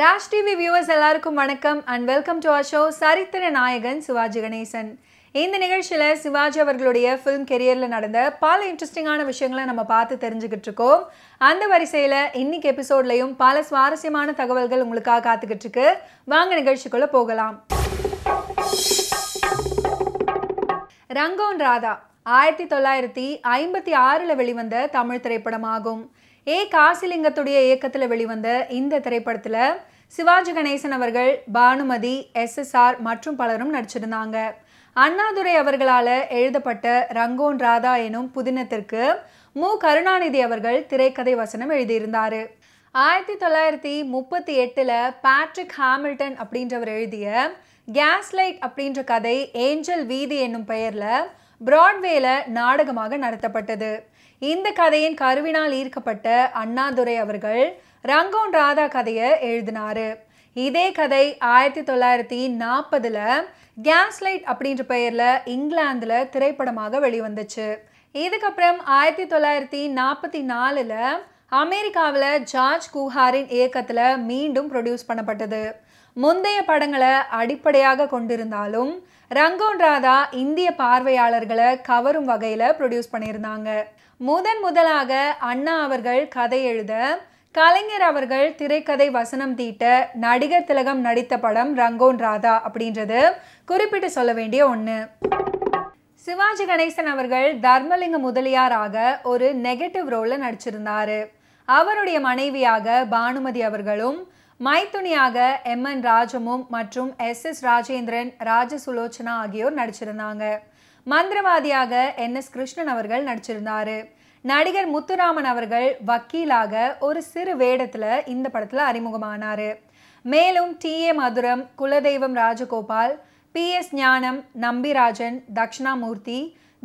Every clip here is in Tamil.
ராஜ் டிவி வியூவர்ஸ் எல்லாருக்கும் வணக்கம் and welcome to our show சரித்திர நாயகன் சிவாஜி கணேசன் இந்த நிகழ்ச்சியில் சிவாஜி அவர்களுடைய ஃபிலிம் கெரியரில் நடந்த பல இன்ட்ரெஸ்டிங்கான விஷயங்களை நம்ம பார்த்து தெரிஞ்சுக்கிட்டு இருக்கோம் அந்த வரிசையில் இன்னைக்கு எபிசோட்லையும் பல சுவாரஸ்யமான தகவல்கள் உங்களுக்காக காத்துக்கிட்டு இருக்கு வாங்க நிகழ்ச்சிக்குள்ளே போகலாம் ரங்கோன் ராதா ஆயிரத்தி தொள்ளாயிரத்தி ஐம்பத்தி ஆறில் வெளிவந்த தமிழ் திரைப்படமாகும் ஏ காசிலிங்கத்துடைய இயக்கத்தில் வெளிவந்த இந்த திரைப்படத்தில் சிவாஜி கணேசன் அவர்கள் பானுமதி எஸ்எஸ்ஆர் மற்றும் பலரும் நடிச்சிருந்தாங்க அண்ணாதுரை அவர்களால் எழுதப்பட்ட ரங்கோன் ராதா எனும் புதினத்திற்கு மு கருணாநிதி அவர்கள் திரைக்கதை வசனம் எழுதியிருந்தார் ஆயிரத்தி தொள்ளாயிரத்தி முப்பத்தி எட்டில் பேட்ரிக் ஹாமில்டன் அப்படின்றவர் எழுதிய கேஸ்லைட் அப்படின்ற கதை ஏஞ்சல் வீதி என்னும் பெயரில் பிராட்வேல நாடகமாக நடத்தப்பட்டது இந்த கதையின் கருவினால் ஈர்க்கப்பட்ட அண்ணாதுரை அவர்கள் ரங்கோன் ராதா கதையை எழுதினாரு இதே கதை ஆயிரத்தி தொள்ளாயிரத்தி நாற்பதில் கேஸ்லைட் அப்படின்ற பெயரில் இங்கிலாந்தில் திரைப்படமாக வெளிவந்துச்சு இதுக்கப்புறம் ஆயிரத்தி தொள்ளாயிரத்தி நாற்பத்தி நாலில் அமெரிக்காவில் ஜார்ஜ் குஹாரின் இயக்கத்தில் மீண்டும் ப்ரொடியூஸ் பண்ணப்பட்டது முந்தைய படங்களை அடிப்படையாக கொண்டிருந்தாலும் ரங்கோன் ராதா இந்திய பார்வையாளர்களை கவரும் வகையில் ப்ரொடியூஸ் பண்ணியிருந்தாங்க முதன் முதலாக அண்ணா அவர்கள் கதை எழுத கலைஞர் அவர்கள் திரைக்கதை வசனம் தீட்ட நடிகர் திலகம் நடித்த படம் ரங்கோன் ராதா அப்படின்றது குறிப்பிட்டு சொல்ல வேண்டிய ஒன்று சிவாஜி கணேசன் அவர்கள் தர்மலிங்க முதலியாராக ஒரு நெகட்டிவ் ரோலில் நடிச்சிருந்தார் அவருடைய மனைவியாக பானுமதி அவர்களும் மைத்துணியாக எம் என் ராஜமும் மற்றும் எஸ் எஸ் ராஜேந்திரன் ராஜ சுலோச்சனா ஆகியோர் நடிச்சிருந்தாங்க மந்திரவாதியாக என் எஸ் கிருஷ்ணன் அவர்கள் நடிச்சிருந்தாரு நடிகர் முத்துராமன் அவர்கள் வக்கீலாக ஒரு சிறு வேடத்தில் இந்த படத்தில் அறிமுகமானார் மேலும் டி ஏ மதுரம் குலதெய்வம் ராஜகோபால் பி எஸ் ஞானம் நம்பிராஜன் தக்ஷணாமூர்த்தி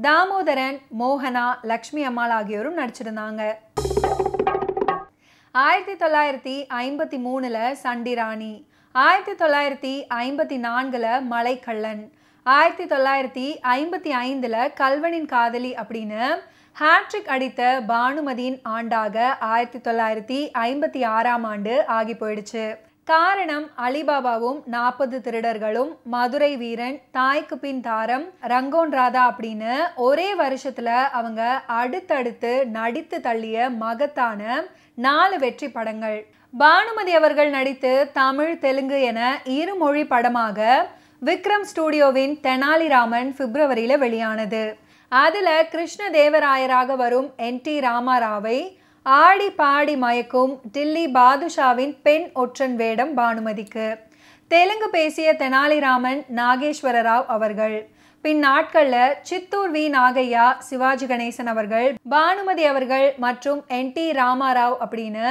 தாமோதரன் மோகனா லக்ஷ்மி அம்மாள் ஆகியோரும் நடிச்சிருந்தாங்க ஆயிரத்தி தொள்ளாயிரத்தி ஐம்பத்தி மூணில் சண்டிராணி ஆயிரத்தி தொள்ளாயிரத்தி ஐம்பத்தி நான்கில் மலைக்கள்ளன் ஆயிரத்தி தொள்ளாயிரத்தி ஐம்பத்தி ஐந்தில் கல்வனின் காதலி அப்படின்னு ஹேட்ரிக் அடித்த பானுமதியின் ஆண்டாக ஆயிரத்தி தொள்ளாயிரத்தி ஐம்பத்தி ஆறாம் ஆண்டு ஆகி போயிடுச்சு காரணம் அலிபாபாவும் நாற்பது திருடர்களும் மதுரை வீரன் தாய்க்கு பின் தாரம் ரங்கோன் ராதா அப்படின்னு ஒரே வருஷத்துல அவங்க அடுத்தடுத்து நடித்து தள்ளிய மகத்தான நாலு வெற்றி படங்கள் பானுமதி அவர்கள் நடித்து தமிழ் தெலுங்கு என இரு மொழி படமாக விக்ரம் ஸ்டூடியோவின் தெனாலிராமன் பிப்ரவரியில் வெளியானது அதில் கிருஷ்ண தேவராயராக வரும் என் டி ராமாராவை ஆடி பாடி மயக்கும் டில்லி பாதுஷாவின் பெண் ஒற்றன் வேடம் பானுமதிக்கு தெலுங்கு பேசிய தெனாலிராமன் நாகேஸ்வர ராவ் அவர்கள் பின் நாட்களில் சித்தூர் வி நாகையா சிவாஜி கணேசன் அவர்கள் பானுமதி அவர்கள் மற்றும் என் டி ராமாராவ் அப்படின்னு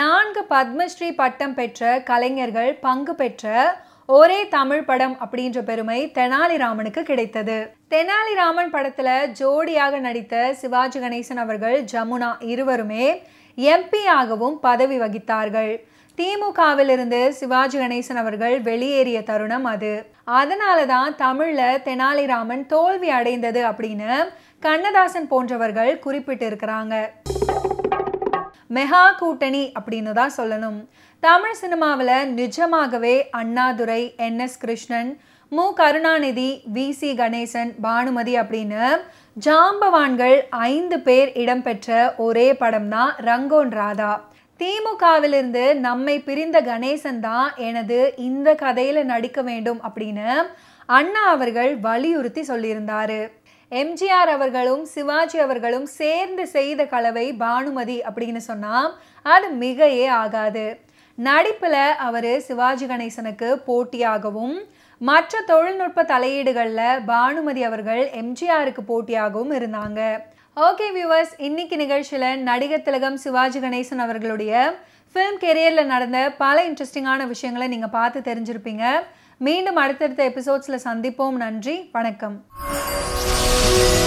நான்கு பத்மஸ்ரீ பட்டம் பெற்ற கலைஞர்கள் பங்கு பெற்ற ஒரே தமிழ் படம் அப்படின்ற பெருமை தெனாலிராமனுக்கு கிடைத்தது தெனாலிராமன் படத்தில் ஜோடியாக நடித்த சிவாஜி கணேசன் அவர்கள் ஜமுனா இருவருமே எம்பியாகவும் பதவி வகித்தார்கள் திமுகவில் இருந்து சிவாஜி கணேசன் அவர்கள் வெளியேறிய தருணம் அது அதனால தான் தமிழில் தெனாலிராமன் தோல்வி அடைந்தது அப்படின்னு கண்ணதாசன் போன்றவர்கள் குறிப்பிட்டிருக்கிறாங்க மெகா கூட்டணி அப்படின்னு தான் சொல்லணும் தமிழ் சினிமாவில் நிஜமாகவே அண்ணாதுரை என் S Krishnan Mu Karunanidhi V C Ganesan Bhanumathi அப்படின்னு ஜாம்பவான்கள் ஐந்து பேர் இடம்பெற்ற ஒரே படம் தான் ரங்கோன் ராதா திமுகவிலிருந்து நம்மை பிரிந்த கணேசன் தான் எனது இந்த கதையில் நடிக்க வேண்டும் அப்படின்னு அண்ணா அவர்கள் வலியுறுத்தி சொல்லியிருந்தாரு எம்ஜிஆர் அவர்களும் சிவாஜி அவர்களும் சேர்ந்து செய்த கலவை பானுமதி அப்படின்னு சொன்னால் அது மிகையே ஆகாது நடிப்பில் அவர் சிவாஜி கணேசனுக்கு போட்டியாகவும் மற்ற தொழில்நுட்ப தலையீடுகளில் பானுமதி அவர்கள் எம்ஜிஆருக்கு போட்டியாகவும் இருந்தாங்க ஓகே வியூவர்ஸ் இன்னைக்கு நிகழ்ச்சியில் நடிகர் திலகம் சிவாஜி கணேசன் அவர்களுடைய ஃபிலிம் கெரியரில் நடந்த பல இன்ட்ரெஸ்டிங்கான விஷயங்களை நீங்கள் பார்த்து தெரிஞ்சிருப்பீங்க மீண்டும் அடுத்தடுத்த எபிசோட்ஸில் சந்திப்போம் நன்றி வணக்கம் Thank you.